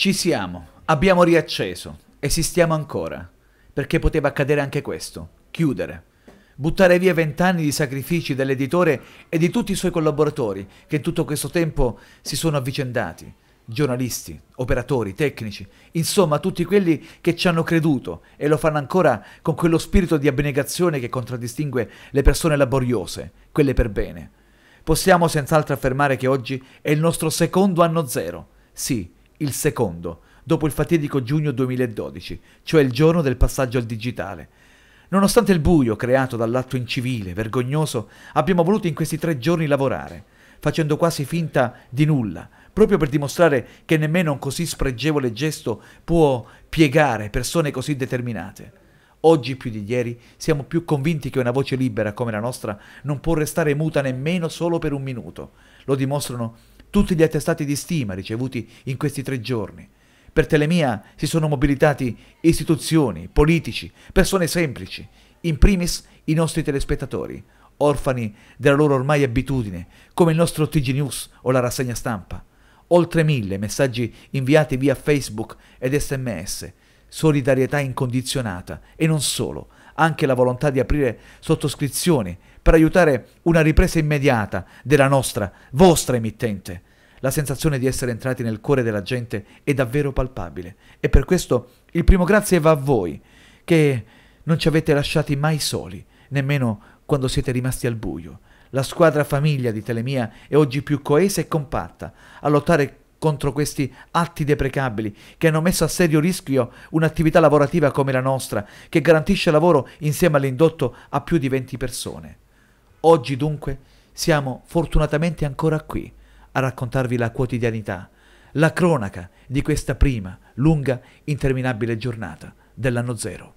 Ci siamo, abbiamo riacceso, esistiamo ancora, perché poteva accadere anche questo, chiudere, buttare via vent'anni di sacrifici dell'editore e di tutti i suoi collaboratori che in tutto questo tempo si sono avvicendati, giornalisti, operatori, tecnici, insomma tutti quelli che ci hanno creduto e lo fanno ancora con quello spirito di abnegazione che contraddistingue le persone laboriose, quelle per bene. Possiamo senz'altro affermare che oggi è il nostro secondo anno zero, sì, il secondo, dopo il fatidico giugno 2012, cioè il giorno del passaggio al digitale. Nonostante il buio creato dall'atto incivile, vergognoso, abbiamo voluto in questi tre giorni lavorare, facendo quasi finta di nulla, proprio per dimostrare che nemmeno un così spregevole gesto può piegare persone così determinate. Oggi più di ieri siamo più convinti che una voce libera come la nostra non può restare muta nemmeno solo per un minuto. Lo dimostrano tutti gli attestati di stima ricevuti in questi tre giorni. Per Telemia si sono mobilitati istituzioni, politici, persone semplici, in primis i nostri telespettatori, orfani della loro ormai abitudine, come il nostro TG News o la rassegna stampa. Oltre mille messaggi inviati via Facebook ed sms, solidarietà incondizionata e non solo, anche la volontà di aprire sottoscrizioni per aiutare una ripresa immediata della nostra, vostra emittente. La sensazione di essere entrati nel cuore della gente è davvero palpabile e per questo il primo grazie va a voi, che non ci avete lasciati mai soli, nemmeno quando siete rimasti al buio. La squadra famiglia di Telemia è oggi più coesa e compatta a lottare contro questi atti deprecabili che hanno messo a serio rischio un'attività lavorativa come la nostra, che garantisce lavoro insieme all'indotto a più di 20 persone. Oggi dunque siamo fortunatamente ancora qui a raccontarvi la quotidianità, la cronaca di questa prima, lunga, interminabile giornata dell'anno zero.